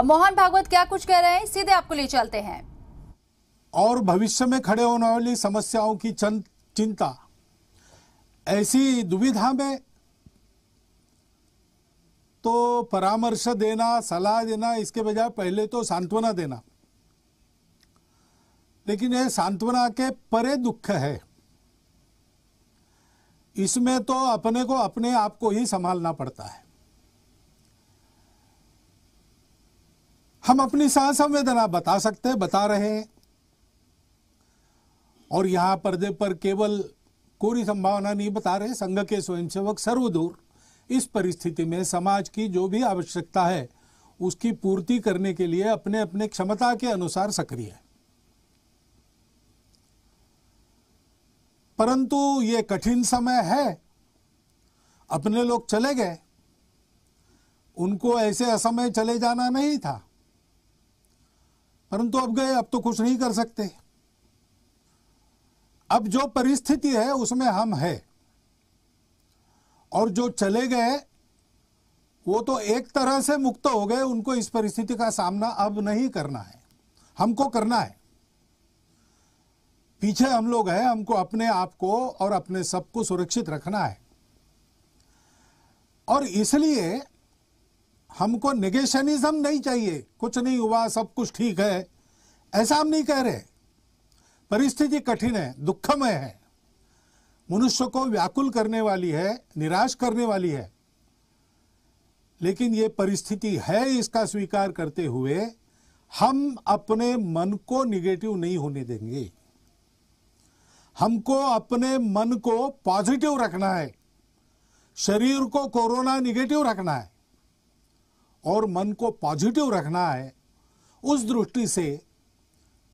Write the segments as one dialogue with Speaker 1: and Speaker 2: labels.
Speaker 1: मोहन भागवत क्या कुछ कह रहे हैं सीधे आपको ले चलते हैं और भविष्य में खड़े होने वाली समस्याओं की चिंता ऐसी दुविधा में तो परामर्श देना सलाह देना इसके बजाय पहले तो सांत्वना देना लेकिन यह सांत्वना के परे दुख है इसमें तो अपने को अपने आप को ही संभालना पड़ता है हम अपनी सांस संवेदना बता सकते हैं बता रहे हैं और यहां पर्दे पर केवल कोरी संभावना नहीं बता रहे संघ के स्वयंसेवक सर्वदूर इस परिस्थिति में समाज की जो भी आवश्यकता है उसकी पूर्ति करने के लिए अपने अपने क्षमता के अनुसार सक्रिय है परंतु ये कठिन समय है अपने लोग चले गए उनको ऐसे असमय चले जाना नहीं था परंतु अब गए अब तो कुछ नहीं कर सकते अब जो परिस्थिति है उसमें हम है और जो चले गए वो तो एक तरह से मुक्त हो गए उनको इस परिस्थिति का सामना अब नहीं करना है हमको करना है पीछे हम लोग हैं हमको अपने आप को और अपने सबको सुरक्षित रखना है और इसलिए हमको नेगेशनिज्म नहीं चाहिए कुछ नहीं हुआ सब कुछ ठीक है ऐसा हम नहीं कह रहे परिस्थिति कठिन है दुखमय है मनुष्य को व्याकुल करने वाली है निराश करने वाली है लेकिन ये परिस्थिति है इसका स्वीकार करते हुए हम अपने मन को निगेटिव नहीं होने देंगे हमको अपने मन को पॉजिटिव रखना है शरीर को कोरोना निगेटिव रखना है और मन को पॉजिटिव रखना है उस दृष्टि से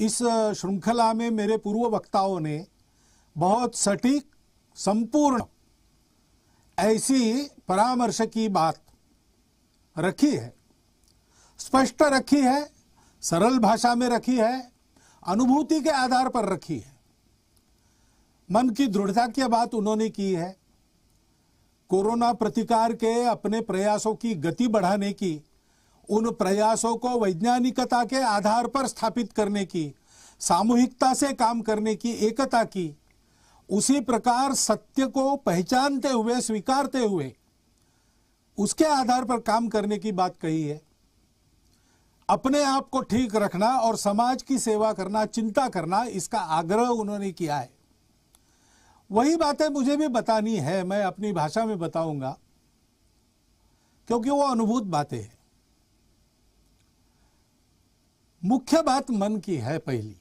Speaker 1: इस श्रृंखला में मेरे पूर्व वक्ताओं ने बहुत सटीक संपूर्ण ऐसी परामर्श की बात रखी है स्पष्ट रखी है सरल भाषा में रखी है अनुभूति के आधार पर रखी है मन की दृढ़ता की बात उन्होंने की है कोरोना प्रतिकार के अपने प्रयासों की गति बढ़ाने की उन प्रयासों को वैज्ञानिकता के आधार पर स्थापित करने की सामूहिकता से काम करने की एकता की उसी प्रकार सत्य को पहचानते हुए स्वीकारते हुए उसके आधार पर काम करने की बात कही है अपने आप को ठीक रखना और समाज की सेवा करना चिंता करना इसका आग्रह उन्होंने किया है वही बातें मुझे भी बतानी है मैं अपनी भाषा में बताऊंगा क्योंकि वो अनुभूत बातें हैं मुख्य बात मन की है पहली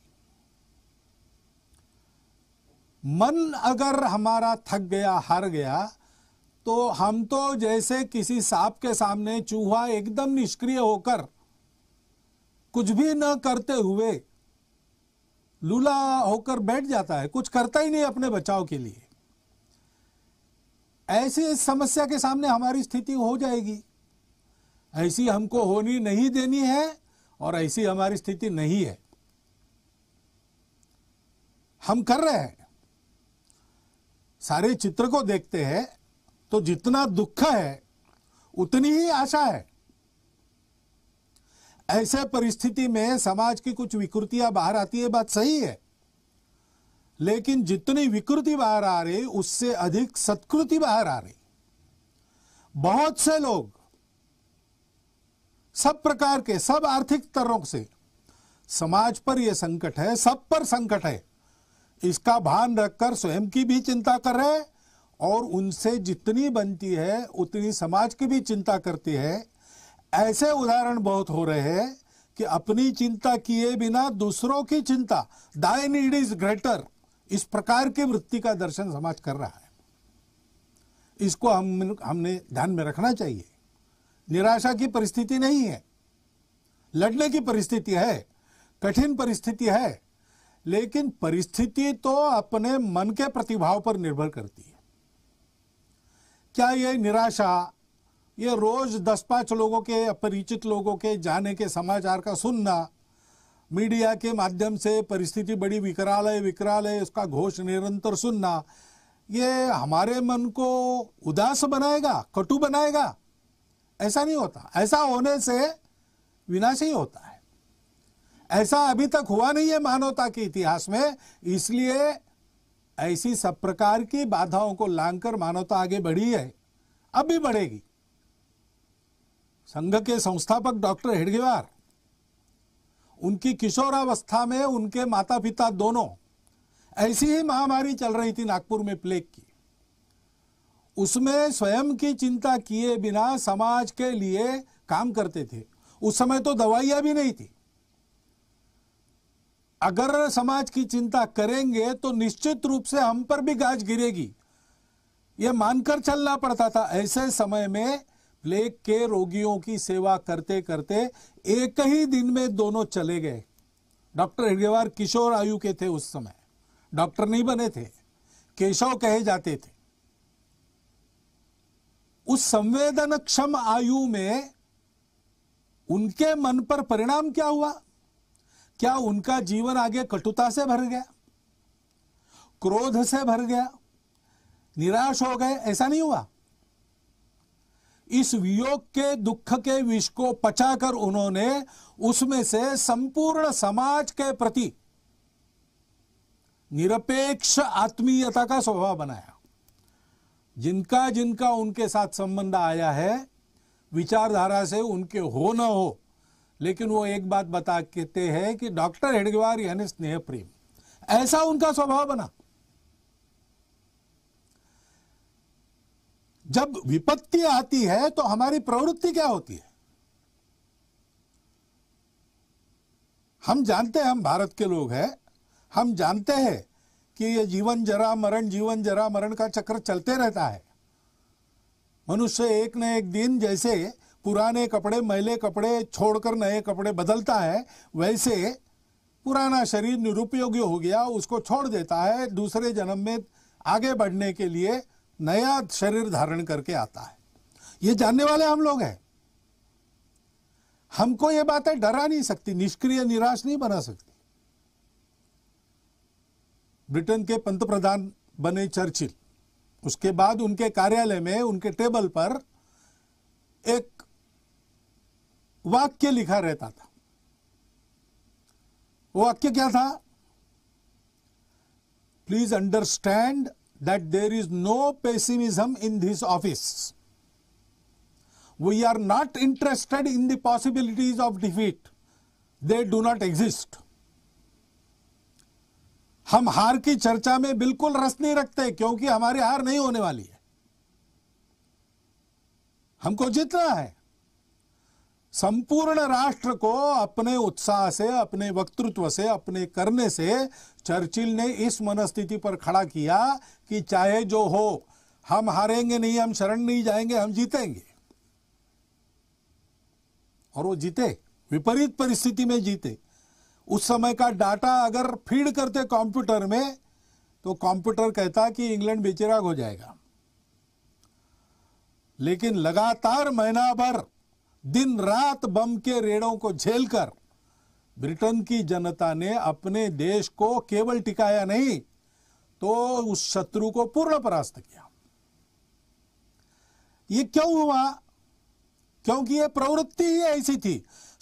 Speaker 1: मन अगर हमारा थक गया हार गया तो हम तो जैसे किसी सांप के सामने चूहा एकदम निष्क्रिय होकर कुछ भी न करते हुए लूला होकर बैठ जाता है कुछ करता ही नहीं अपने बचाव के लिए ऐसी समस्या के सामने हमारी स्थिति हो जाएगी ऐसी हमको होनी नहीं देनी है और ऐसी हमारी स्थिति नहीं है हम कर रहे हैं सारे चित्र को देखते हैं तो जितना दुख है उतनी ही आशा है ऐसे परिस्थिति में समाज की कुछ विकृतियां बाहर आती है बात सही है लेकिन जितनी विकृति बाहर आ रही उससे अधिक सत्कृति बाहर आ रही बहुत से लोग सब प्रकार के सब आर्थिक तरों से समाज पर यह संकट है सब पर संकट है इसका भान रखकर स्वयं की भी चिंता कर रहे और उनसे जितनी बनती है उतनी समाज की भी चिंता करती है ऐसे उदाहरण बहुत हो रहे हैं कि अपनी चिंता किए बिना दूसरों की चिंता दाई नीड इज ग्रेटर इस प्रकार की वृत्ति का दर्शन समाज कर रहा है इसको हम हमने ध्यान में रखना चाहिए निराशा की परिस्थिति नहीं है लड़ने की परिस्थिति है कठिन परिस्थिति है लेकिन परिस्थिति तो अपने मन के प्रतिभाव पर निर्भर करती है क्या यह निराशा ये रोज दस पांच लोगों के अपरिचित लोगों के जाने के समाचार का सुनना मीडिया के माध्यम से परिस्थिति बड़ी विकराल है विकराल है उसका घोष निरंतर सुनना ये हमारे मन को उदास बनाएगा कटु बनाएगा ऐसा नहीं होता ऐसा होने से विनाश ही होता है ऐसा अभी तक हुआ नहीं है मानवता के इतिहास में इसलिए ऐसी सब प्रकार की बाधाओं को लांग मानवता आगे बढ़ी है अब भी बढ़ेगी संघ के संस्थापक डॉक्टर हेडगेवार उनकी किशोरावस्था में उनके माता पिता दोनों ऐसी ही महामारी चल रही थी नागपुर में प्लेग की उसमें स्वयं की चिंता किए बिना समाज के लिए काम करते थे उस समय तो दवाइयां भी नहीं थी अगर समाज की चिंता करेंगे तो निश्चित रूप से हम पर भी गाज गिरेगी यह मानकर चलना पड़ता था ऐसे समय में प्लेग के रोगियों की सेवा करते करते एक ही दिन में दोनों चले गए डॉक्टर हिडेवार किशोर आयु के थे उस समय डॉक्टर नहीं बने थे केशव कहे जाते थे उस संवेदनक्षम आयु में उनके मन पर परिणाम क्या हुआ क्या उनका जीवन आगे कटुता से भर गया क्रोध से भर गया निराश हो गए ऐसा नहीं हुआ इस वियोग के दुख के विष को पचाकर उन्होंने उसमें से संपूर्ण समाज के प्रति निरपेक्ष आत्मीयता का स्वभाव बनाया जिनका जिनका उनके साथ संबंध आया है विचारधारा से उनके हो न हो लेकिन वो एक बात बता कहते हैं कि डॉक्टर हेडगवार यानी स्नेह प्रेम ऐसा उनका स्वभाव बना जब विपत्ति आती है तो हमारी प्रवृत्ति क्या होती है हम जानते हैं हम भारत के लोग हैं हम जानते हैं कि यह जीवन जरा मरण जीवन जरा मरण का चक्र चलते रहता है मनुष्य एक न एक दिन जैसे पुराने कपड़े मैले कपड़े छोड़कर नए कपड़े बदलता है वैसे पुराना शरीर निरुपयोगी हो गया उसको छोड़ देता है दूसरे जन्म में आगे बढ़ने के लिए नया शरीर धारण करके आता है ये जानने वाले हम लोग हैं हमको ये बातें डरा नहीं सकती निष्क्रिय निराश नहीं बना सकती ब्रिटेन के पंत प्रधान बने चर्चिल उसके बाद उनके कार्यालय में उनके टेबल पर एक वाक्य लिखा रहता था वो वाक्य क्या था please understand that there is no pessimism in this office. We are not interested in the possibilities of defeat. They do not exist. हम हार की चर्चा में बिल्कुल रस नहीं रखते क्योंकि हमारी हार नहीं होने वाली है हमको जीतना है संपूर्ण राष्ट्र को अपने उत्साह से अपने वक्तृत्व से अपने करने से चर्चिल ने इस मनस्थिति पर खड़ा किया कि चाहे जो हो हम हारेंगे नहीं हम शरण नहीं जाएंगे हम जीतेंगे और वो जीते विपरीत परिस्थिति में जीते उस समय का डाटा अगर फीड करते कंप्यूटर में तो कंप्यूटर कहता कि इंग्लैंड बेचिराग हो जाएगा लेकिन लगातार महीना भर दिन रात बम के रेड़ों को झेलकर ब्रिटेन की जनता ने अपने देश को केवल टिकाया नहीं तो उस शत्रु को पूर्ण परास्त किया ये क्यों हुआ क्योंकि ये प्रवृत्ति ही ऐसी थी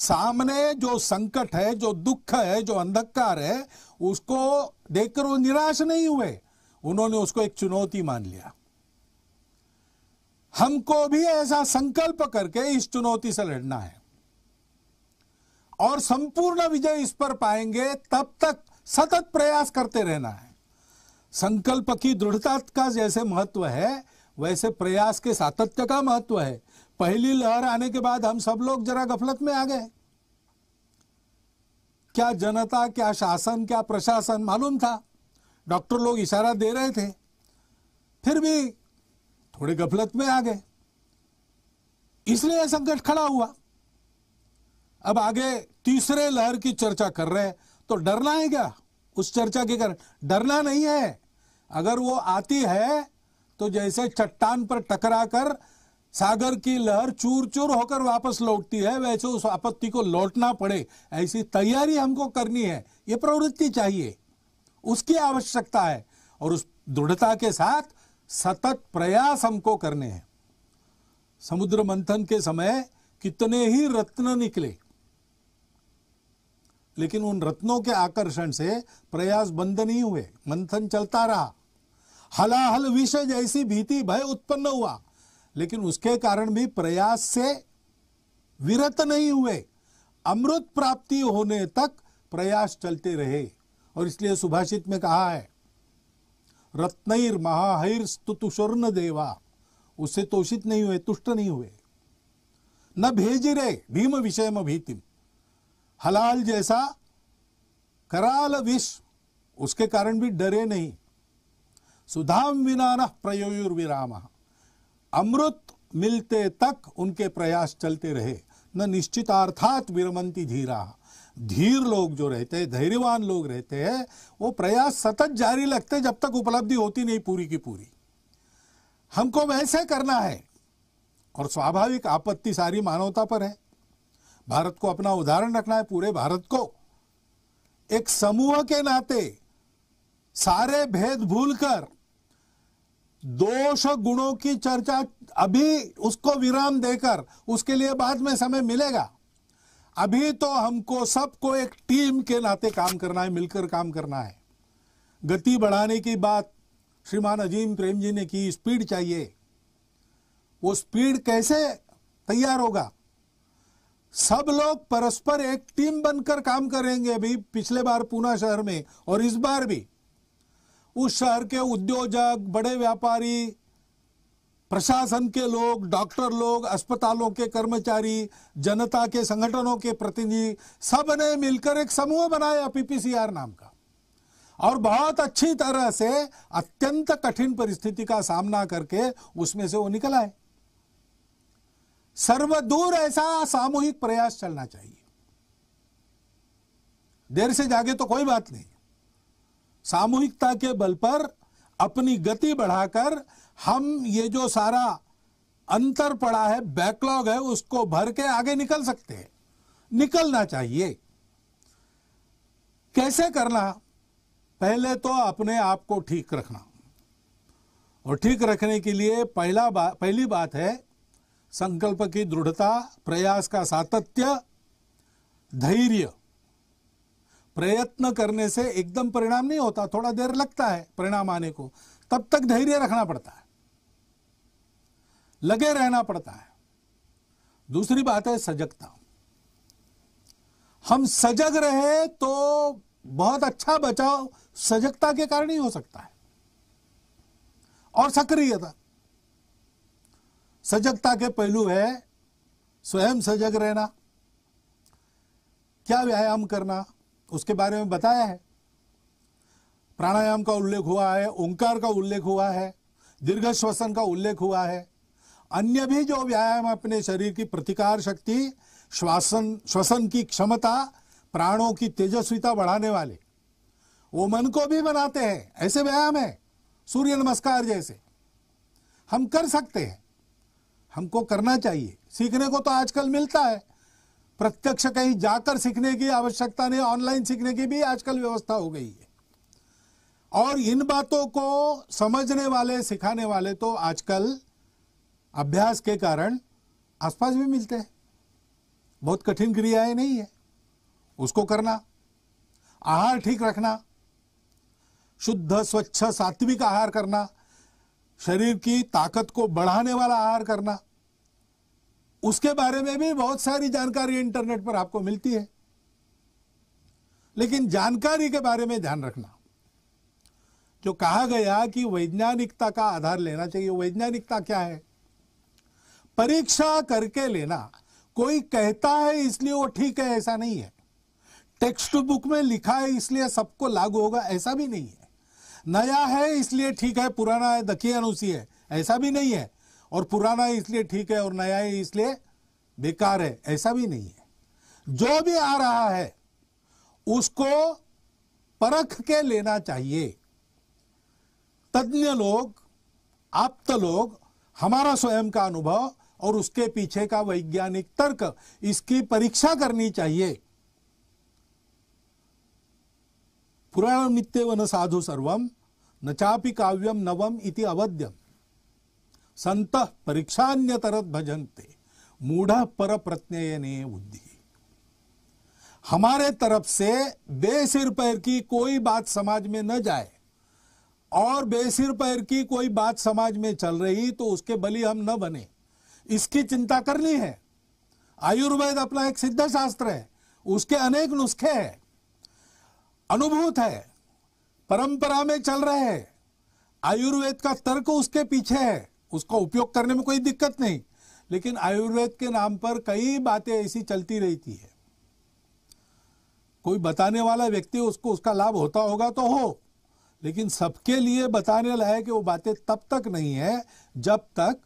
Speaker 1: सामने जो संकट है जो दुख है जो अंधकार है उसको देखकर वो निराश नहीं हुए उन्होंने उसको एक चुनौती मान लिया हमको भी ऐसा संकल्प करके इस चुनौती से लड़ना है और संपूर्ण विजय इस पर पाएंगे तब तक सतत प्रयास करते रहना है संकल्प की दृढ़ता का जैसे महत्व है वैसे प्रयास के सातत्य का महत्व है पहली लहर आने के बाद हम सब लोग जरा गफलत में आ गए क्या जनता क्या शासन क्या प्रशासन मालूम था डॉक्टर लोग इशारा दे रहे थे फिर भी थोड़े गफलत में आ गए इसलिए संकट खड़ा हुआ अब आगे तीसरे लहर की चर्चा कर रहे हैं तो डरना है क्या उस चर्चा के कारण डरना नहीं है अगर वो आती है तो जैसे चट्टान पर टकरा कर सागर की लहर चूर चूर होकर वापस लौटती है वैसे उस आपत्ति को लौटना पड़े ऐसी तैयारी हमको करनी है ये प्रवृत्ति चाहिए उसकी आवश्यकता है और उस दृढ़ता के साथ सतत प्रयास हमको करने हैं समुद्र मंथन के समय कितने ही रत्न निकले लेकिन उन रत्नों के आकर्षण से प्रयास बंद नहीं हुए मंथन चलता रहा हलाहल विषय जैसी भीति भय उत्पन्न हुआ लेकिन उसके कारण भी प्रयास से विरत नहीं हुए अमृत प्राप्ति होने तक प्रयास चलते रहे और इसलिए सुभाषित में कहा है रत्नैर महाहैर स्तु स्वर्ण देवा उससे तोषित नहीं हुए तुष्ट नहीं हुए न भेज रे भीम विषय भीतिम हलाल जैसा कराल विष उसके कारण भी डरे नहीं सुधाम विनान विराम अमृत मिलते तक उनके प्रयास चलते रहे न निश्चितार्थात विरमंती धीरा धीर लोग जो रहते हैं धैर्यवान लोग रहते हैं वो प्रयास सतत जारी रखते जब तक उपलब्धि होती नहीं पूरी की पूरी हमको वैसे करना है और स्वाभाविक आपत्ति सारी मानवता पर है भारत को अपना उदाहरण रखना है पूरे भारत को एक समूह के नाते सारे भेद भूलकर दोष गुणों की चर्चा अभी उसको विराम देकर उसके लिए बाद में समय मिलेगा अभी तो हमको सबको एक टीम के नाते काम करना है मिलकर काम करना है गति बढ़ाने की बात श्रीमान अजीम प्रेम जी ने की स्पीड चाहिए वो स्पीड कैसे तैयार होगा सब लोग परस्पर एक टीम बनकर काम करेंगे अभी पिछले बार पूना शहर में और इस बार भी उस शहर के उद्योजक बड़े व्यापारी प्रशासन के लोग डॉक्टर लोग अस्पतालों के कर्मचारी जनता के संगठनों के प्रतिनिधि सब ने मिलकर एक समूह बनाया पीपीसीआर नाम का और बहुत अच्छी तरह से अत्यंत कठिन परिस्थिति का सामना करके उसमें से वो निकला है सर्वदूर ऐसा सामूहिक प्रयास चलना चाहिए देर से जागे तो कोई बात नहीं सामूहिकता के बल पर अपनी गति बढ़ाकर हम ये जो सारा अंतर पड़ा है बैकलॉग है उसको भर के आगे निकल सकते हैं निकलना चाहिए कैसे करना पहले तो अपने आप को ठीक रखना और ठीक रखने के लिए पहला बा, पहली बात है संकल्प की दृढ़ता प्रयास का सातत्य धैर्य प्रयत्न करने से एकदम परिणाम नहीं होता थोड़ा देर लगता है परिणाम आने को तब तक धैर्य रखना पड़ता है लगे रहना पड़ता है दूसरी बात है सजगता हम सजग रहे तो बहुत अच्छा बचाव सजगता के कारण ही हो सकता है और सक्रियता सजगता के पहलू है स्वयं सजग रहना क्या व्यायाम करना उसके बारे में बताया है प्राणायाम का उल्लेख हुआ है ओंकार का उल्लेख हुआ है दीर्घ श्वसन का उल्लेख हुआ है अन्य भी जो व्यायाम अपने शरीर की प्रतिकार शक्ति श्वासन श्वसन की क्षमता प्राणों की तेजस्विता बढ़ाने वाले वो मन को भी बनाते हैं ऐसे व्यायाम है सूर्य नमस्कार जैसे हम कर सकते हैं हमको करना चाहिए सीखने को तो आजकल मिलता है प्रत्यक्ष कहीं जाकर सीखने की आवश्यकता नहीं ऑनलाइन सीखने की भी आजकल व्यवस्था हो गई है और इन बातों को समझने वाले सिखाने वाले तो आजकल अभ्यास के कारण आसपास भी मिलते हैं बहुत कठिन क्रियाएं नहीं है उसको करना आहार ठीक रखना शुद्ध स्वच्छ सात्विक आहार करना शरीर की ताकत को बढ़ाने वाला आहार करना उसके बारे में भी बहुत सारी जानकारी इंटरनेट पर आपको मिलती है लेकिन जानकारी के बारे में ध्यान रखना जो कहा गया कि वैज्ञानिकता का आधार लेना चाहिए वैज्ञानिकता क्या है परीक्षा करके लेना कोई कहता है इसलिए वो ठीक है ऐसा नहीं है टेक्स्ट बुक में लिखा है इसलिए सबको लागू होगा ऐसा भी नहीं है नया है इसलिए ठीक है पुराना है अनुसी है ऐसा भी नहीं है और पुराना है इसलिए ठीक है और नया है इसलिए बेकार है ऐसा भी नहीं है जो भी आ रहा है उसको परख के लेना चाहिए तज्ञ लोग आप्त लोग हमारा स्वयं का अनुभव और उसके पीछे का वैज्ञानिक तर्क इसकी परीक्षा करनी चाहिए पुराण नित्य वन साधु सर्वम न चापि काव्यम नवम इति अवध्यम संत परीक्षान्यतरत भजनते मूढ़ पर प्रत्ययने बुद्धि हमारे तरफ से बेसिर पैर की कोई बात समाज में न जाए और बेसिर पैर की कोई बात समाज में चल रही तो उसके बलि हम न बने इसकी चिंता करनी है आयुर्वेद अपना एक सिद्ध शास्त्र है उसके अनेक नुस्खे हैं अनुभूत है परंपरा में चल रहे हैं आयुर्वेद का तर्क उसके पीछे है उसका उपयोग करने में कोई दिक्कत नहीं लेकिन आयुर्वेद के नाम पर कई बातें ऐसी चलती रहती है कोई बताने वाला व्यक्ति उसको उसका लाभ होता होगा तो हो लेकिन सबके लिए बताने लायक वो बातें तब तक नहीं है जब तक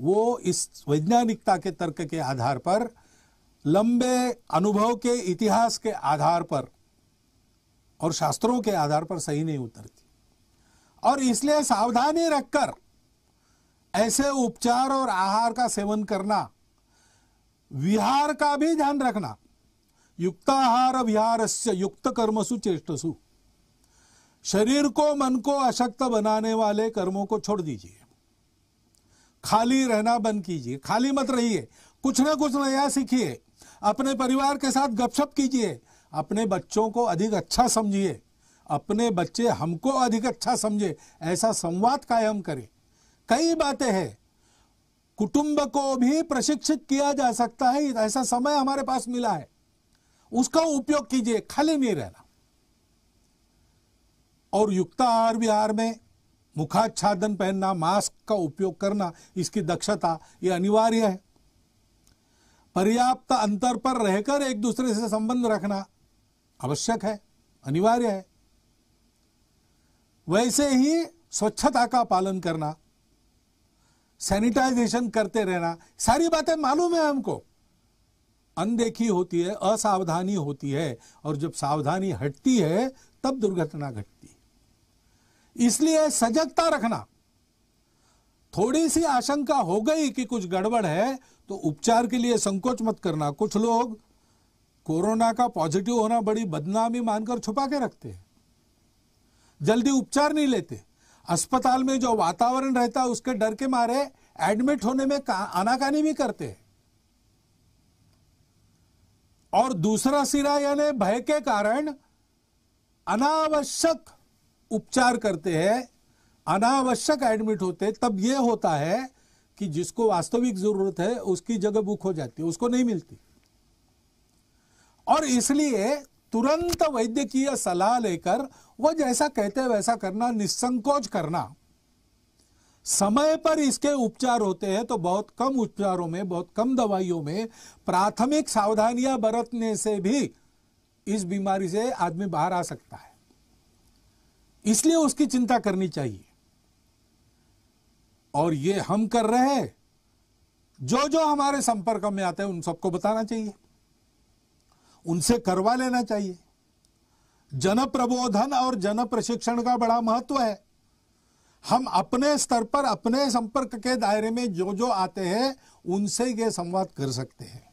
Speaker 1: वो इस वैज्ञानिकता के तर्क के आधार पर लंबे अनुभव के इतिहास के आधार पर और शास्त्रों के आधार पर सही नहीं उतरती और इसलिए सावधानी रखकर ऐसे उपचार और आहार का सेवन करना विहार का भी ध्यान रखना युक्त आहार विहार से युक्त कर्मसु चेष्टसु शरीर को मन को अशक्त बनाने वाले कर्मों को छोड़ दीजिए खाली रहना बंद कीजिए खाली मत रहिए कुछ ना कुछ नया सीखिए अपने परिवार के साथ गपशप कीजिए अपने बच्चों को अधिक अच्छा समझिए अपने बच्चे हमको अधिक अच्छा समझे ऐसा संवाद कायम करें कई बातें हैं कुटुंब को भी प्रशिक्षित किया जा सकता है ऐसा समय हमारे पास मिला है उसका उपयोग कीजिए खाली नहीं रहना और युक्ता आहार विहार में मुखाच्छादन पहनना मास्क का उपयोग करना इसकी दक्षता ये अनिवार्य है पर्याप्त अंतर पर रहकर एक दूसरे से संबंध रखना आवश्यक है अनिवार्य है वैसे ही स्वच्छता का पालन करना सैनिटाइजेशन करते रहना सारी बातें मालूम है हमको अनदेखी होती है असावधानी होती है और जब सावधानी हटती है तब दुर्घटना घटती इसलिए सजगता रखना थोड़ी सी आशंका हो गई कि कुछ गड़बड़ है तो उपचार के लिए संकोच मत करना कुछ लोग कोरोना का पॉजिटिव होना बड़ी बदनामी मानकर छुपा के रखते हैं जल्दी उपचार नहीं लेते अस्पताल में जो वातावरण रहता है उसके डर के मारे एडमिट होने में आनाकानी भी करते हैं और दूसरा सिरा यानी भय के कारण अनावश्यक उपचार करते हैं अनावश्यक एडमिट होते तब यह होता है कि जिसको वास्तविक जरूरत है उसकी जगह बुक हो जाती है उसको नहीं मिलती और इसलिए तुरंत वैद्यकीय सलाह लेकर वह जैसा कहते हैं वैसा करना निसंकोच करना समय पर इसके उपचार होते हैं तो बहुत कम उपचारों में बहुत कम दवाइयों में प्राथमिक सावधानियां बरतने से भी इस बीमारी से आदमी बाहर आ सकता है इसलिए उसकी चिंता करनी चाहिए और ये हम कर रहे हैं जो जो हमारे संपर्क में आते हैं उन सबको बताना चाहिए उनसे करवा लेना चाहिए जन प्रबोधन और जन प्रशिक्षण का बड़ा महत्व है हम अपने स्तर पर अपने संपर्क के दायरे में जो जो आते हैं उनसे ये संवाद कर सकते हैं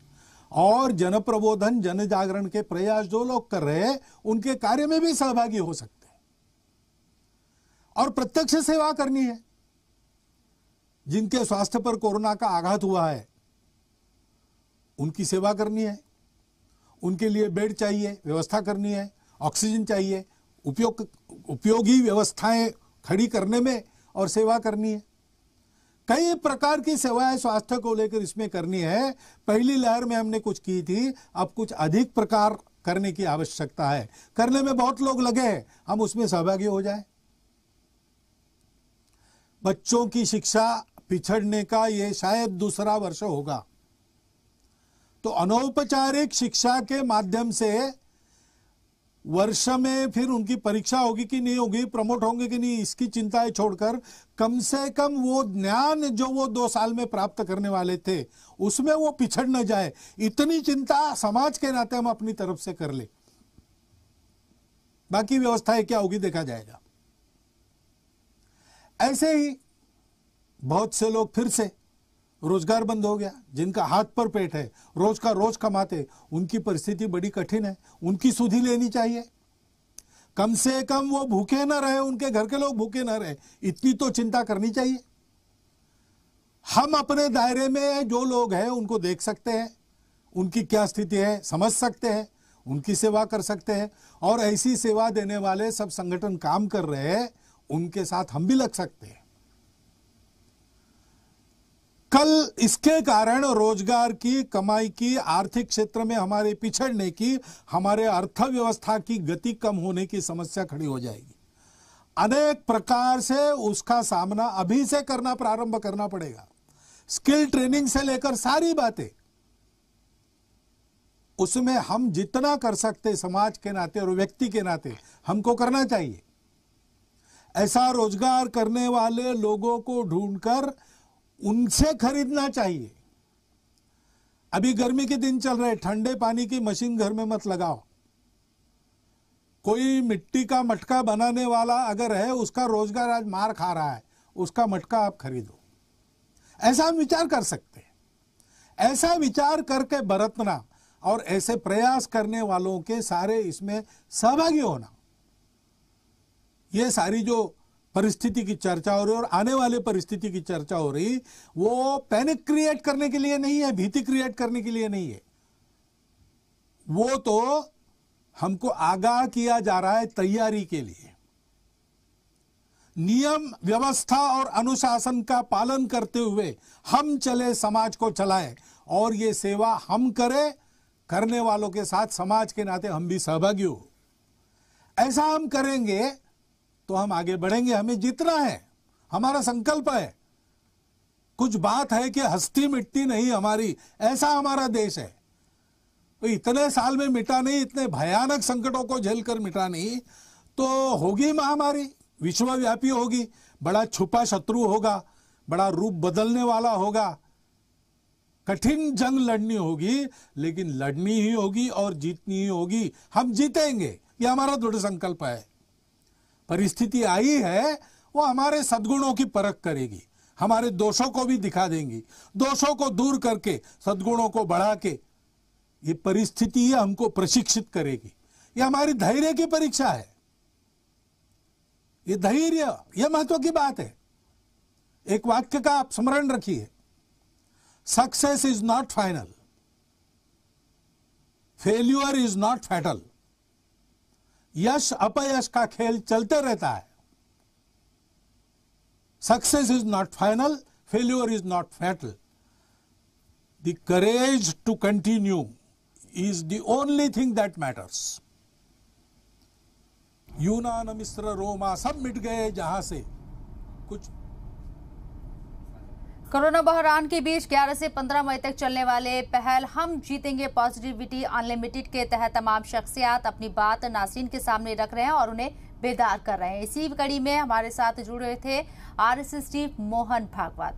Speaker 1: और जन प्रबोधन जन जागरण के प्रयास जो लोग कर रहे हैं उनके कार्य में भी सहभागी हो सकते हैं और प्रत्यक्ष सेवा करनी है जिनके स्वास्थ्य पर कोरोना का आघात हुआ है उनकी सेवा करनी है उनके लिए बेड चाहिए व्यवस्था करनी है ऑक्सीजन चाहिए उपयोग उपयोगी व्यवस्थाएं खड़ी करने में और सेवा करनी है कई प्रकार की सेवाएं स्वास्थ्य को लेकर इसमें करनी है पहली लहर में हमने कुछ की थी अब कुछ अधिक प्रकार करने की आवश्यकता है करने में बहुत लोग लगे हैं हम उसमें सहभागी हो जाए बच्चों की शिक्षा पिछड़ने का ये शायद दूसरा वर्ष होगा तो अनौपचारिक शिक्षा के माध्यम से वर्ष में फिर उनकी परीक्षा होगी कि नहीं होगी प्रमोट होंगे कि नहीं इसकी चिंताएं छोड़कर कम से कम वो ज्ञान जो वो दो साल में प्राप्त करने वाले थे उसमें वो पिछड़ न जाए इतनी चिंता समाज के नाते हम अपनी तरफ से कर ले बाकी व्यवस्थाएं क्या होगी देखा जाएगा ऐसे ही बहुत से लोग फिर से रोजगार बंद हो गया जिनका हाथ पर पेट है रोज का रोज कमाते उनकी परिस्थिति बड़ी कठिन है उनकी सुधी लेनी चाहिए कम से कम वो भूखे ना रहे उनके घर के लोग भूखे ना रहे इतनी तो चिंता करनी चाहिए हम अपने दायरे में जो लोग हैं उनको देख सकते हैं उनकी क्या स्थिति है समझ सकते हैं उनकी सेवा कर सकते हैं और ऐसी सेवा देने वाले सब संगठन काम कर रहे हैं उनके साथ हम भी लग सकते हैं कल इसके कारण रोजगार की कमाई की आर्थिक क्षेत्र में हमारे पिछड़ने की हमारे अर्थव्यवस्था की गति कम होने की समस्या खड़ी हो जाएगी अनेक प्रकार से उसका सामना अभी से करना प्रारंभ करना पड़ेगा स्किल ट्रेनिंग से लेकर सारी बातें उसमें हम जितना कर सकते समाज के नाते और व्यक्ति के नाते हमको करना चाहिए ऐसा रोजगार करने वाले लोगों को ढूंढकर उनसे खरीदना चाहिए अभी गर्मी के दिन चल रहे ठंडे पानी की मशीन घर में मत लगाओ कोई मिट्टी का मटका बनाने वाला अगर है उसका रोजगार आज मार खा रहा है उसका मटका आप खरीदो ऐसा हम विचार कर सकते हैं ऐसा विचार करके बरतना और ऐसे प्रयास करने वालों के सारे इसमें सहभागी होना ये सारी जो परिस्थिति की चर्चा हो रही है और आने वाले परिस्थिति की चर्चा हो रही वो पैनिक क्रिएट करने के लिए नहीं है भीति क्रिएट करने के लिए नहीं है वो तो हमको आगाह किया जा रहा है तैयारी के लिए नियम व्यवस्था और अनुशासन का पालन करते हुए हम चले समाज को चलाएं और ये सेवा हम करें करने वालों के साथ समाज के नाते हम भी सहभागी हो ऐसा हम करेंगे तो हम आगे बढ़ेंगे हमें जीतना है हमारा संकल्प है कुछ बात है कि हस्ती मिट्टी नहीं हमारी ऐसा हमारा देश है तो इतने साल में मिटा नहीं इतने भयानक संकटों को झेलकर मिटा नहीं तो होगी महामारी विश्वव्यापी होगी बड़ा छुपा शत्रु होगा बड़ा रूप बदलने वाला होगा कठिन जंग लड़नी होगी लेकिन लड़नी ही होगी और जीतनी ही होगी हम जीतेंगे ये हमारा दृढ़ संकल्प है परिस्थिति आई है वो हमारे सद्गुणों की परख करेगी हमारे दोषों को भी दिखा देंगी दोषों को दूर करके सद्गुणों को बढ़ा के ये परिस्थिति हमको प्रशिक्षित करेगी ये हमारी धैर्य की परीक्षा है ये धैर्य यह महत्व की बात है एक वाक्य का आप स्मरण रखिए success is not final failure is not fatal यश अपयश का खेल चलते रहता है success is not final failure is not fatal the courage to continue is the only thing that matters यूनान मिस्र रोमा सब मिट गए जहां से कुछ कोरोना बहरान के बीच 11 से 15 मई तक चलने वाले पहल हम जीतेंगे पॉजिटिविटी अनलिमिटेड के तहत तमाम शख्सियात अपनी बात नासिन के सामने रख रहे हैं और उन्हें बेदार कर रहे हैं इसी कड़ी में हमारे साथ जुड़े थे आरएसएस चीफ मोहन भागवत